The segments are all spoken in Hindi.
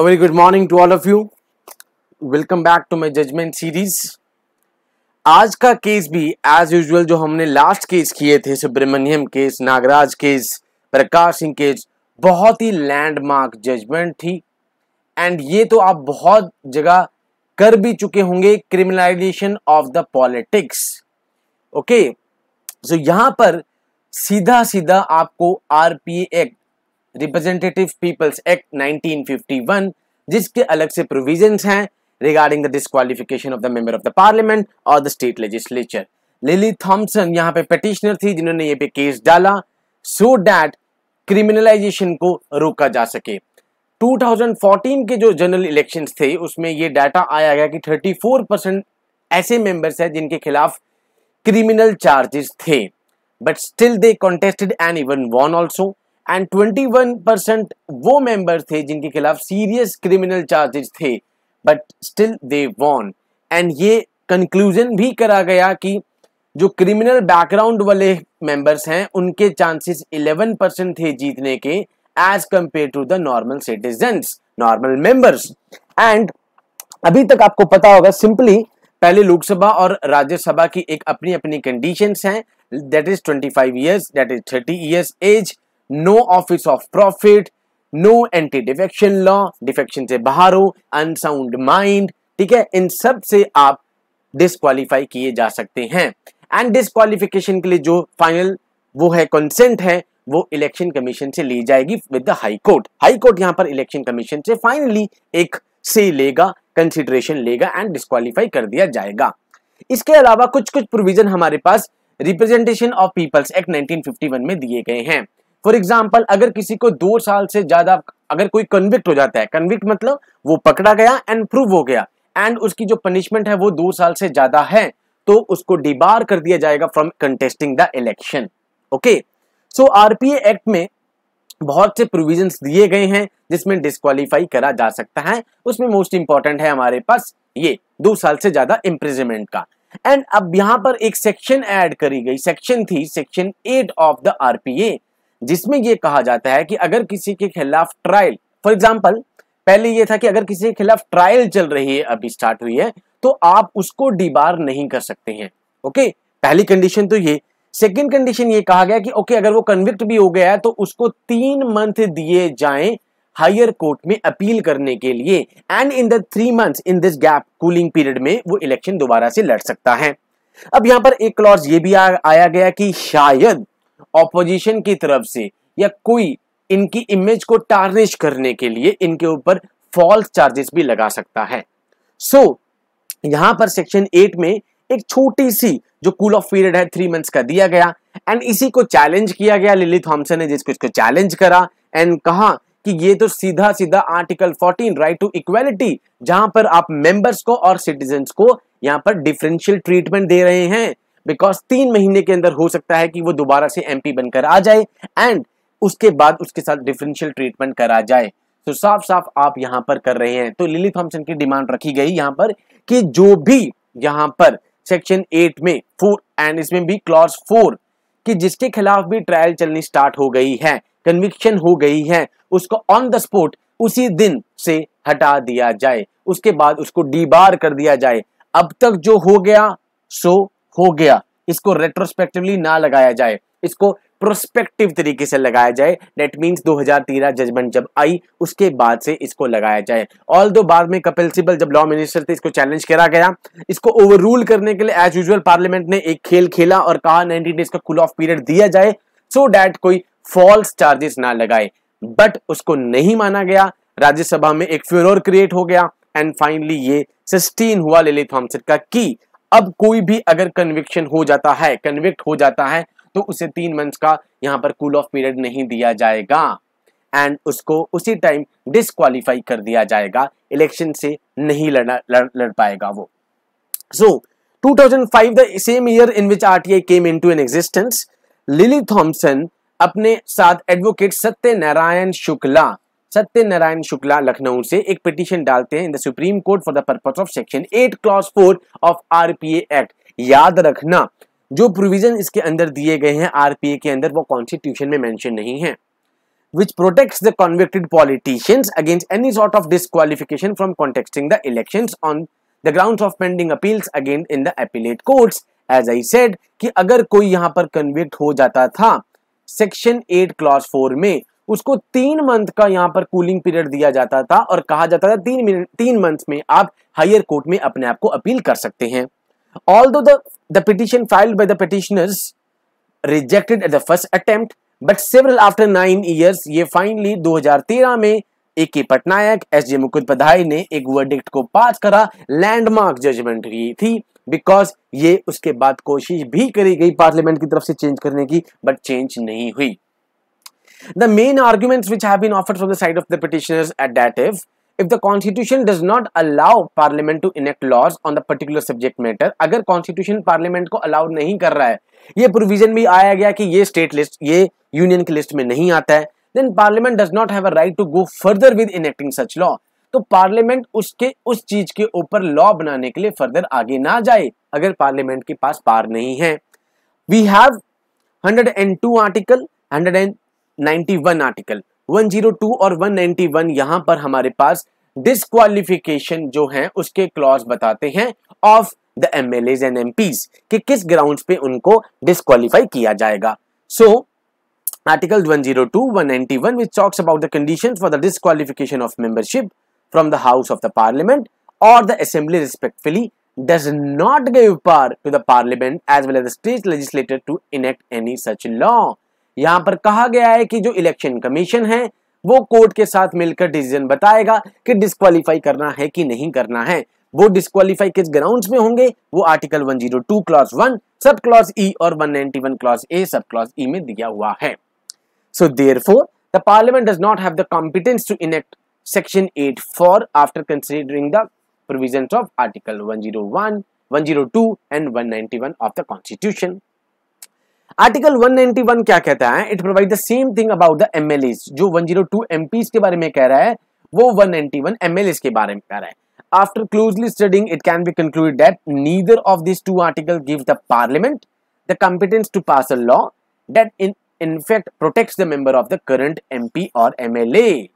A very good morning to all of you. Welcome back to my judgment series. आज का केस भी एज यूजुअल जो हमने लास्ट केस किए थे Subramaniam case Nagaraj case Prakash Singh case बहुत ही लैंडमार्क जजमेंट थी एंड ये तो आप बहुत जगह कर भी चुके होंगे criminalisation of the politics okay so यहां पर सीधा सीधा आपको RPA act representative peoples act 1951 जिसके अलग से प्रोविजंस हैं regarding the disqualification of the member of the parliament और the state legislature Lily Thomson यहाँ पे पटिशनर थी जिन्होंने ये पे केस डाला सो डैट क्रिमिनलाइजेशन को रोका जा सके 2014 के जो जनरल इलेक्शंस थे उसमें ये डाटा आया गया कि 34 परसेंट ऐसे मेंबर्स हैं जिनके खिलाफ क्रिमिनल चार्जेस थे but still they contested and even won also and 21 percent वो मेंबर थे जिनके खिलाफ सीरियस क्रिमिनल चार्जेस थे but still they won and ये कंक्लूजन भी करा गया कि जो क्रिमिनल बैकग्राउंड वाले मेंबर्स हैं उनके चांसेस 11 परसेंट थे जीतने के as compared to the normal citizen normal members and अभी तक आपको पता होगा सिंपली पहले लोकसभा और राज्यसभा की एक अपनी अपनी कंडीशंस हैं that is 25 years that is 30 years age no office of profit no anti defection law defection से बाहर हो अनसाउंड माइंड ठीक है इन सब से आप डिस्कालीफाई किए जा सकते हैं एंड डिस्कालीफिकेशन के लिए जो फाइनल वो है कंसेंट है वो इलेक्शन कमीशन से ली जाएगी with the high court high court यहाँ पर इलेक्शन कमीशन से फाइनली एक से लेगा कंसिडरेशन लेगा एंड डिस्कालीफाई कर दिया जाएगा इसके अलावा कुछ कुछ प्रोविजन हमारे पास रिप्रेजेंटेशन ऑफ पीपल्स एक्ट 1951 में दिए गए हैं फॉर एग्जाम्पल अगर किसी को दो साल से ज्यादा अगर कोई कन्विक्ट हो जाता है कन्विक्ट मतलब वो पकड़ा गया एंड प्रूव हो गया एंड उसकी जो पनिशमेंट है वो दो साल से ज्यादा है तो उसको डिबार कर दिया जाएगा from contesting the election okay so RPA act में बहुत से प्रोविजंस दिए गए हैं जिसमें डिस्कालीफाई करा जा सकता है उसमें मोस्ट इंपॉर्टेंट है हमारे पास ये दो साल से ज्यादा इंप्रिजमेंट का एंड अब यहां पर एक सेक्शन ऐड करी गई सेक्शन थी section eight of the RPA जिसमें यह कहा जाता है कि अगर किसी के खिलाफ ट्रायल फॉर एग्जाम्पल पहले यह था कि अगर किसी के खिलाफ ट्रायल चल रही है अभी स्टार्ट हुई है तो आप उसको डिबार नहीं कर सकते हैं ओके पहली कंडीशन तो ये सेकेंड कंडीशन ये कहा गया कि ओके अगर वो कन्विक्ट भी हो गया है तो उसको तीन मंथ दिए जाएं हायर कोर्ट में अपील करने के लिए and in the three months in this gap cooling period में वो इलेक्शन दोबारा से लड़ सकता है अब यहां पर एक क्लॉज ये भी आ, आया गया कि शायद ऑपोजिशन की तरफ से या कोई इनकी इमेज को टार्निश करने के लिए इनके ऊपर फॉल्स चार्जेस भी लगा सकता है सो so, यहां पर सेक्शन एट में एक छोटी सी जो कूल ऑफ पीरियड है थ्री मंथ्स का दिया गया एंड इसी को चैलेंज किया गया लिली थॉम्सन ने जिसको इसको चैलेंज करा एंड कहा कि ये तो सीधा सीधा आर्टिकल 14 राइट टू इक्वेलिटी जहां पर आप मेंबर्स को और सिटीजन को यहां पर डिफरेंशियल ट्रीटमेंट दे रहे हैं बिकॉज तीन महीने के अंदर हो सकता है कि वो दोबारा से एमपी बनकर आ जाए एंड उसके बाद उसके साथ डिफरेंशियल ट्रीटमेंट करा जाए तो साफ साफ आप यहां पर कर रहे हैं तो लिली थॉम्सन की डिमांड रखी गई यहां पर कि जो भी यहां पर सेक्शन एट में फोर एंड इसमें भी क्लॉज फोर कि जिसके खिलाफ भी ट्रायल चलनी स्टार्ट हो गई है कन्विक्शन हो गई है उसको ऑन द स्पॉट उसी दिन से हटा दिया जाए उसके बाद उसको डीबार कर दिया जाए अब तक जो हो गया सो हो गया इसको रेट्रोस्पेक्टिवली ना लगाया जाए इसको प्रोस्पेक्टिव तरीके से लगाया जाए डेट मीन्स 2013 जजमेंट जब आई उसके बाद से इसको लगाया जाए ऑल दो बाद में कपिल सिबल जब लॉ मिनिस्टर थे इसको चैलेंज करा गया इसको ओवर रूल करने के लिए एज यूजल पार्लियामेंट ने एक खेल खेला और कहा 90 डेज का कूल ऑफ पीरियड दिया जाए सो so डैट कोई फॉल्स चार्जेस ना लगाए बट उसको नहीं माना गया राज्यसभा में एक फ्यूरोट हो गया एंड फाइनली ये सस्टीन हुआ लिली थॉमसन का की अब कोई भी अगर कन्विक्शन हो जाता है कन्विक्ट हो जाता है तो उसे तीन मंथ का यहाँ पर कूल ऑफ पीरियड नहीं दिया जाएगा एंड उसको उसी टाइम डिसक्वालीफाई कर दिया जाएगा इलेक्शन से नहीं लड़ना लड़, लड़ पाएगा वो so so, 2005 the same year in which RTI came into in existence Lily Thomson अपने साथ एडवोकेट सत्य Narayan Shukla Satyanarayan Shukla Lucknow से एक पिटीशन डालते हैं in the Supreme Court for the purpose of section 8 clause 4 of RPA act याद रखना जो प्रोविजन इसके अंदर दिए गए हैं आरपीए के अंदर वो कॉन्स्टिट्यूशन में मेंशन नहीं है which protects the convicted politicians against any sort of disqualification from contesting the elections on the grounds of pending appeals again in the appellate courts as i said कि अगर कोई यहाँ पर कन्विक्ट हो जाता था सेक्शन 8 क्लॉज 4 में उसको तीन मंथ का यहाँ पर कूलिंग पीरियड दिया जाता था और कहा जाता था तीन मिनट तीन मंथ में आप हायर कोर्ट में अपने आप को अपील कर सकते हैं although petition filed the petitioners rejected at the first attempt but several after nine years ये फाइनली 2013 में ए के पटनायक एस जे मुकुंदोपाध्याय ने एक वर्डिक्ट को पास करा लैंडमार्क जजमेंट की थी बिकॉज ये उसके बाद कोशिश भी करी गई पार्लियामेंट की तरफ से चेंज करने की बट चेंज नहीं हुई The main arguments which have been offered from the side of the petitioners at that if, if the constitution does not allow parliament to enact laws on the particular subject matter, agar constitution parliament ko allow nahi kar raha hai ye provision bhi aaya gaya ki ye state list, ye union ki list mein nahi aata hai then parliament does not have a right to go further with enacting such law. तो पार्लियामेंट उसके उस चीज के ऊपर लॉ बनाने के लिए फर्दर आगे ना जाए अगर पार्लियामेंट के पास पार नहीं है वी हैव 102 आर्टिकल 191 आर्टिकल 102 और 191 यहां पर हमारे पास डिस्कालिफिकेशन जो है उसके क्लॉज बताते हैं of the M L As and M कि किस ग्राउंड पे उनको डिस्कालीफाई किया जाएगा so article 102 191 which talks about the condition for the disqualification of membership from the house of the parliament और the assembly respectively does not give power to the parliament as well as the state legislator to enact any such law यहां पर कहा गया है कि जो इलेक्शन कमीशन है वो कोर्ट के साथ मिलकर डिसीजन बताएगा कि डिस्कालीफाई करना है कि नहीं करना है वो डिस्कालीफाई किस ग्राउंड में होंगे वो article one zero two clause one sub clause E और one ninety one clause A sub clause E में दिया हुआ है so therefore the parliament does not have the competence to enact section eight four after considering the provision of article one one zero one zero two and one ninety one of the constitution article 191 क्या कहता है it provide the same thing about the MLA जो 102 एमपीस के बारे में कह रहा है वो 191 एमएलए के बारे में कह रहा है after closely studying it can be concluded that neither of this two article give the parliament the competence to pass a law that in in fact fact the member of the current current और or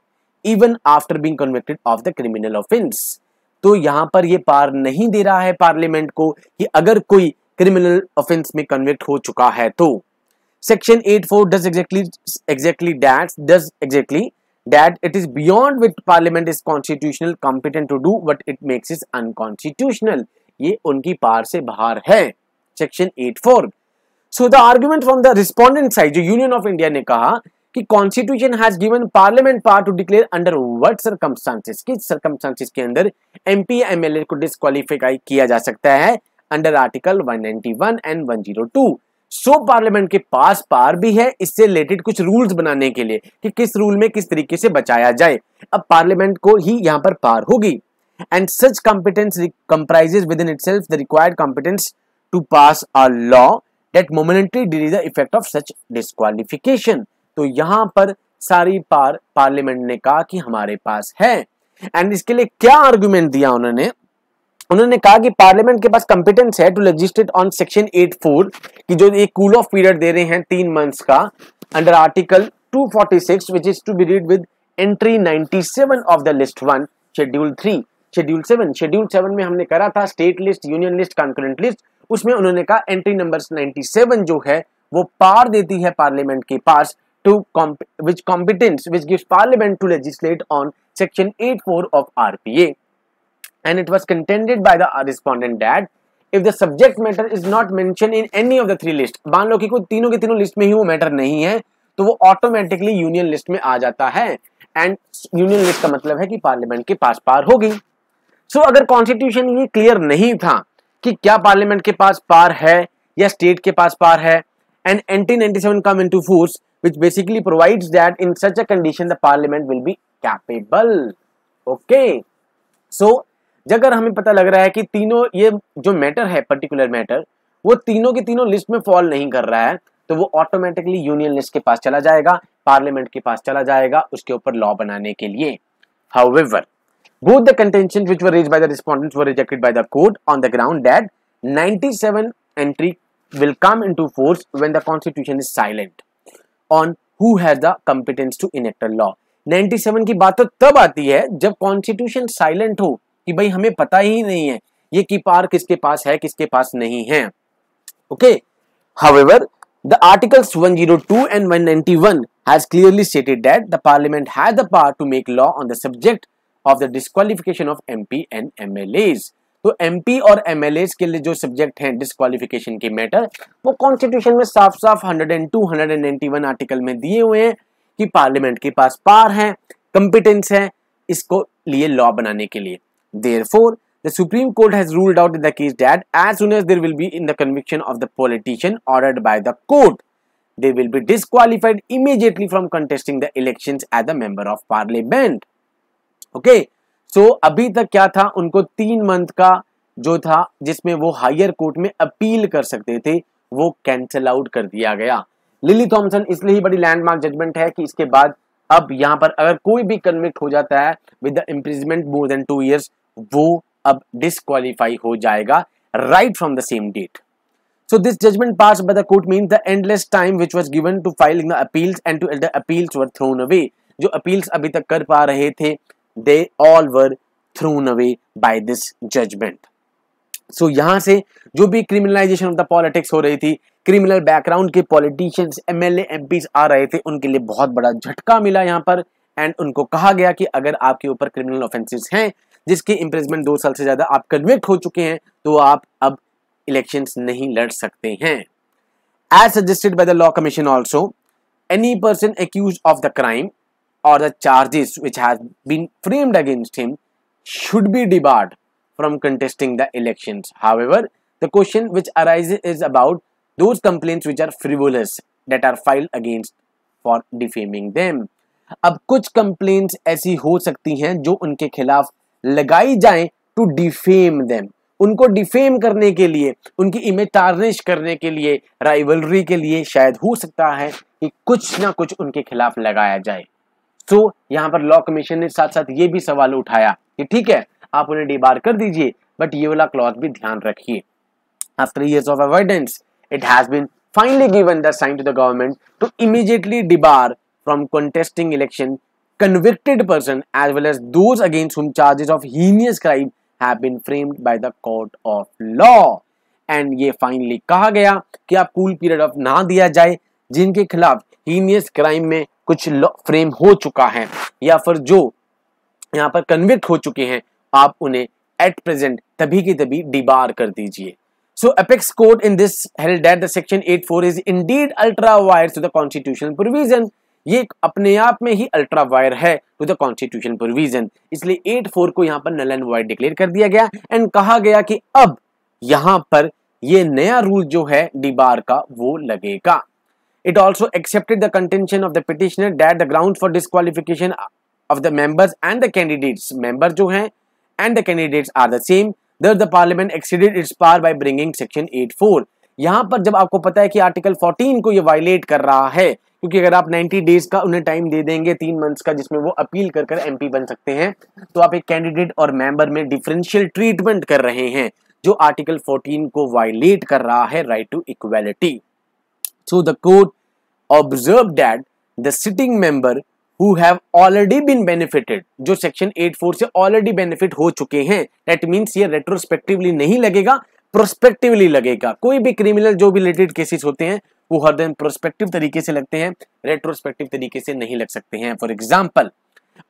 even after after being of the criminal offence तो यहां पर ये पार नहीं दे रहा है पार्लियामेंट को कि अगर कोई क्रिमिनल ऑफेंस में कन्विक्ट हो चुका है तो section eight four does exactly exactly that does exactly that it is beyond with parliament is constitutional competent to do but it makes is unconstitutional ये उनकी पार से बाहर है section 84 so the argument from the respondent side जो यूनियन ऑफ इंडिया ने कहा कि constitution has given parliament power to declare under what circumstances किस सर्कमस्टांसेस के अंदर एमपी एमएलए को डिस्क्वालीफाई किया जा सकता है under article 191 and 102 so so, parliament के पास पार भी है इससे रिलेटेड कुछ रूल्स बनाने के लिए कि किस रूल में किस तरीके से बचाया जाए अब पार्लियामेंट को ही यहां पर पार होगी and such competence comprises within it the required competence to pass a law that momentary deletes the effect of such disqualification तो यहां पर सारी पार पार्लियामेंट ने कहा कि हमारे पास है एंड इसके लिए क्या आर्ग्यूमेंट दिया उन्होंने उन्होंने कहा कि पार्लियामेंट के पास कंपिटेंस है to legislate on section eight four की जो एक कूल ऑफ पीरियड दे रहे हैं तीन मंथ्स का under article two forty six which is to be read with entry ninety seven of the list one schedule three schedule seven schedule seven में हमने करा था state list union list concurrent list उसमें उन्होंने कहा एंट्री नंबर नाइनटी सेवन जो है वो पार देती है पार्लियामेंट के पास to which competence which gives parliament to legislate on section eight four of RPA and it was contended by the respondent that if the subject matter is not mention in any of the three list मान लो कि कोई तीनों के तीनों लिस्ट में ही वो मैटर नहीं है तो वो ऑटोमेटिकली यूनियन लिस्ट में आ जाता है एंड यूनियन लिस्ट का मतलब है कि पार्लियामेंट के पास पार होगी सो so, अगर कॉन्स्टिट्यूशन ये क्लियर नहीं था कि क्या पार्लियामेंट के पास पार है या स्टेट के पास पार है and entry ninety seven come into force which basically provide that in such a condition the parliament will be capable okay so अगर हमें पता लग रहा है कि तीनों ये जो मैटर है पर्टिकुलर मैटर वो तीनों के तीनों लिस्ट में फॉल नहीं कर रहा है तो वो ऑटोमेटिकली यूनियन लिस्ट के पास चला जाएगा पार्लियामेंट के पास चला जाएगा उसके ऊपर लॉ बनाने के लिए however both the contention which were raise the respondent were rejected by the court on the ground that 97 entry will come into force when the constitution is silent on who has the competence to enact a law 97 की बात तो तब आती है जब कॉन्स्टिट्यूशन साइलेंट हो कि भाई हमें पता ही नहीं है ये की पार किसके पास है किसके पास नहीं है okay however the articles 102 zero two and one ninety one has clearly stated that the parliament has the to make law on the subject of the disqualification of M P and M L As तो एम पी और एम एल एज के लिए जो सब्जेक्ट है डिस्कालिफिकेशन के मैटर वो कॉन्स्टिट्यूशन में साफ साफ hundred and two hundred and ninety one article में दिए हुए हैं कि पार्लियामेंट के पास पार है कंपिटेंस है इसको लिए लॉ बनाने के लिए Therefore, the Supreme Court has ruled out in the case that as soon as there will be in the conviction of the politician ordered by the court, they will be disqualified immediately from contesting the elections as a member of parliament. okay, so abhi tak kya tha unko 3 month ka jo tha jisme wo higher court mein appeal kar sakte the wo cancel out kar diya gaya lily Thomson isliye ही बड़ी लैंडमार्क जजमेंट है कि इसके बाद अब यहाँ पर अगर कोई भी कन्विक्ट हो जाता है with the imprisonment more than two years वो अब डिस्कालीफाई हो जाएगा right from the same date. So this judgment passed by the court means the endless time which was given to filing the appeals and to the appeals were thrown away. जो appeals अभी तक कर पा रहे थे they all were thrown away by this judgment. So so, यहाँ से जो भी क्रिमिनलाइजेशन ऑफ द पॉलिटिक्स हो रही थी क्रिमिनल बैकग्राउंड के पॉलिटिशियंस एमएलए एमपीज आ रहे थे उनके लिए बहुत बड़ा झटका मिला यहाँ पर एंड उनको कहा गया कि अगर आपके ऊपर क्रिमिनल ऑफेंसेस हैं जिसकी इम्प्रेजमेंट दो साल से ज़्यादा आप कन्विक्ट हो चुके हैं तो आप अब elections nahi lad sakte hain as suggested by the law commission also any person accused of the crime or the charges which has been framed against him should be debarred from contesting the elections however the question which arises is about those complaints which are frivolous that are filed against for defaming them अब कुछ कंप्लेंट्स ऐसी हो सकती हैं जो उनके खिलाफ लगाई जाएं टू डिफेम देम उनको डिफेम करने के लिए उनकी इमेज टार्निश करने के लिए राइवलरी के लिए शायद हो सकता है कि कुछ ना कुछ उनके खिलाफ लगाया जाए तो यहाँ पर लॉ कमीशन ने साथ साथ ये भी सवाल उठाया कि ठीक है आप उन्हें डिबार कर दीजिए बट ये वाला क्लॉथ भी ध्यान रखिए after years of evidence it has been finally given the sign to the government to immediately debar from contesting election convicted person as well as those against whom charges of heinous crime have been framed by the court of law. and ye finally kaha gaya ki aap cool period of na diya jaye jinke khilaf heinous crime mein kuch frame ho chuka hai ya fir jo yahan par convict ho chuke hain aap unhe at present tabhi ki tabhi debar kar dijiye So apex court in this held that the section 84 is indeed ultra vires to the constitutional provision ये अपने आप में ही अल्ट्रा वायर है टू द कॉन्स्टिट्यूशन प्रोविजन इसलिए एट फोर को यहां पर नल एंड वायर डिक्लेयर कर दिया गया एंड कहा गया कि अब यहां पर ये नया रूल जो है डिबार का वो लगेगा it also accepted the contention of the petitioner that the ground for disqualification of the members and the candidates member जो है and the candidates are the same there the parliament exceeded its power by bringing section 84 यहां पर जब आपको पता है कि आर्टिकल 14 को ये वायलेट कर रहा है क्योंकि अगर आप 90 डेज का उन्हें टाइम दे देंगे तीन मंथ्स का जिसमें वो अपील कर कर एमपी बन सकते हैं तो आप एक कैंडिडेट और मेंबर में डिफरेंशियल ट्रीटमेंट कर रहे हैं जो आर्टिकल 14 को वायलेट कर रहा है right to equality so the court observe that the sitting member who have already been benefited जो सेक्शन फोर से ऑलरेडी बेनिफिट हो चुके हैं डेट मीन ये रेट्रोस्पेक्टिवली नहीं लगेगा प्रोस्पेक्टिवली लगेगा कोई भी क्रिमिनल जो भी रिलेटेड केसेस होते हैं वो हर दिन प्रोस्पेक्टिव तरीके से लगते हैं रेट्रोस्पेक्टिव तरीके से नहीं लग सकते हैं फॉर एग्जाम्पल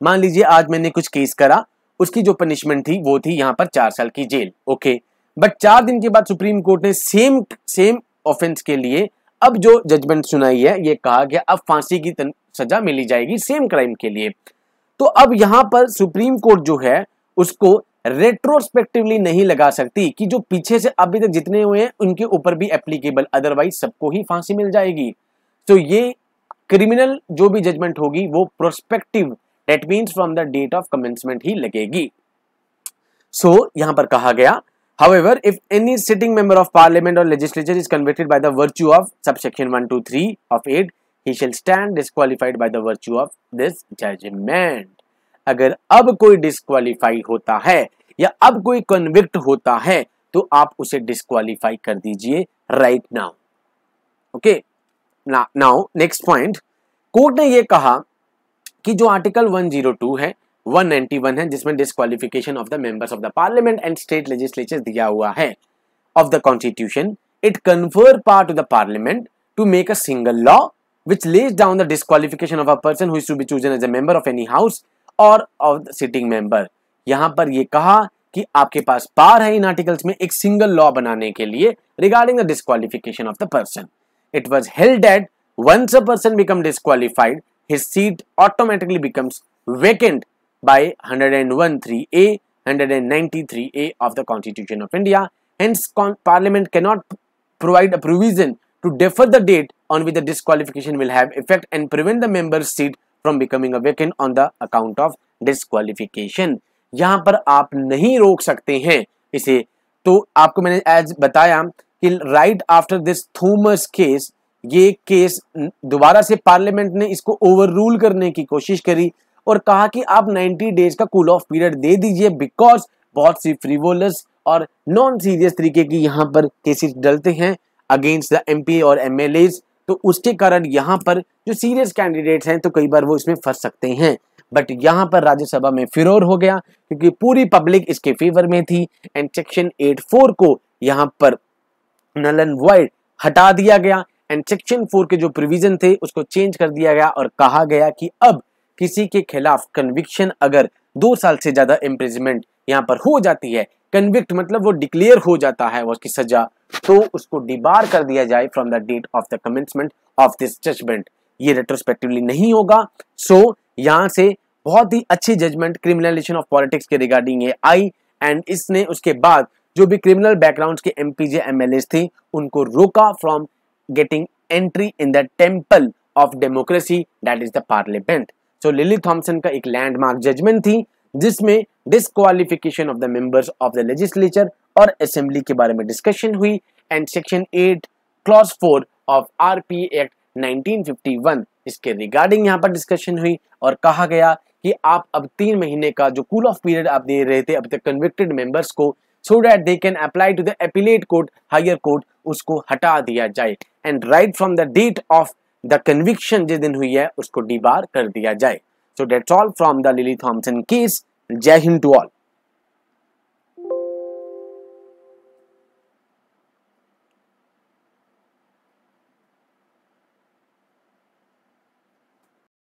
मान लीजिए आज मैंने कुछ केस करा उसकी जो पनिशमेंट थी वो थी यहाँ पर चार साल की जेल ओके बट चार दिन के बाद सुप्रीम कोर्ट ने सेम सेम ऑफेंस के लिए अब जो जजमेंट सुनाई है ये कहा गया अब फांसी की सजा मिली जाएगी सेम क्राइम के लिए तो अब यहां पर सुप्रीम कोर्ट जो है उसको रेट्रोस्पेक्टिवली नहीं लगा सकती कि जो पीछे से अभी तक जितने हुए हैं उनके ऊपर भी एप्लीकेबल अदरवाइज सबको ही फांसी मिल जाएगी तो ये क्रिमिनल जो भी जजमेंट होगी वो prospective date means from the date of commencement ही लगेगी सो so, यहां पर कहा गया However, if any sitting member of parliament or legislature is convicted by the virtue of subsection 123 of 8, he shall stand disqualified by the virtue of this judgment. अगर अब कोई डिस्कालीफाई होता है या अब कोई कन्विक्ट होता है तो आप उसे डिस्कालीफाई कर दीजिए right now okay now next point court ने यह कहा कि जो आर्टिकल 102 है 191 है जिसमें disqualification of the members of the parliament and state legislature दिया हुआ है of the constitution it confer part of the parliament to make a single law which lays down the disqualification of a person who is to be chosen as a member of any house और ऑफ द सिटिंग मेंबर यहां पर ये कहा कि आपके पास पार है इन आर्टिकल्स में एक सिंगल लॉ बनाने के लिए regarding the disqualification of the person it was held at once a person become disqualified his seat automatically becomes vacant by hundred and one three A hundred and ninety three A of the constitution of India hence parliament cannot provide a provision to defer the date on with the disqualification will have effect and prevent the member seat from becoming a on the account of disqualification यहाँ पर आप नहीं रोक सकते हैं इसे तो आपको मैंने एज बताया कि right after this Thomas case ये केस दोबारा से पार्लियामेंट ने इसको ओवर रूल करने की कोशिश करी और कहा कि आप 90 डेज का कूल ऑफ पीरियड दे दीजिए बिकॉज बहुत सी फ्रीवोलस और नॉन सीरियस तरीके की यहाँ पर केसेस डलते हैं अगेंस्ट द एमपी और एमएलएज तो उसके कारण यहाँ पर जो सीरियस कैंडिडेट्स हैं तो कई बार वो इसमें फंस सकते हैं बट यहाँ पर राज्यसभा में फिरोर हो गया क्योंकि पूरी पब्लिक इसके फेवर में थी एंड सेक्शन फोर को यहाँ पर नल एंड वाइड हटा दिया गया एंड सेक्शन फोर के जो प्रोविजन थे उसको चेंज कर दिया गया और कहा गया कि अब किसी के खिलाफ कन्विक्शन अगर दो साल से ज़्यादा इम्प्रिजमेंट यहाँ पर हो जाती है कन्विक्ट मतलब वो डिक्लेयर हो जाता है उसकी सजा तो उसको डिबार कर दिया जाए from the date of the commencement of this judgment ये रेट्रोस्पेक्टिवली नहीं होगा सो so, यहां से बहुत ही अच्छी जजमेंट क्रिमिनलाइजेशन ऑफ पॉलिटिक्स के रिगार्डिंग है आई एंड इसने उसके बाद जो भी क्रिमिनल बैकग्राउंड के M P J M L S थे उनको रोका from getting entry in the temple of democracy that is the parliament so Lily Thomson का एक लैंडमार्क जजमेंट थी जिसमें disqualification of the members of the legislature और असेंबली के बारे में डिस्कशन हुई and section eight clause four of R P act nineteen इसके रिगार्डिंग यहाँ पर डिस्कशन हुई और कहा गया कि आप अब तीन महीने का जो कूल ऑफ पीरियड आप दे रहे थे अब तक कन्विक्टेड मेंबर्स को so that they can apply to the appellate court higher court उसको हटा दिया जाए and right from the date of the conviction जिस दिन हुई है उसको डिबार कर दिया जाए so that's all from the Lily Thomson case जय हिंद टू ऑल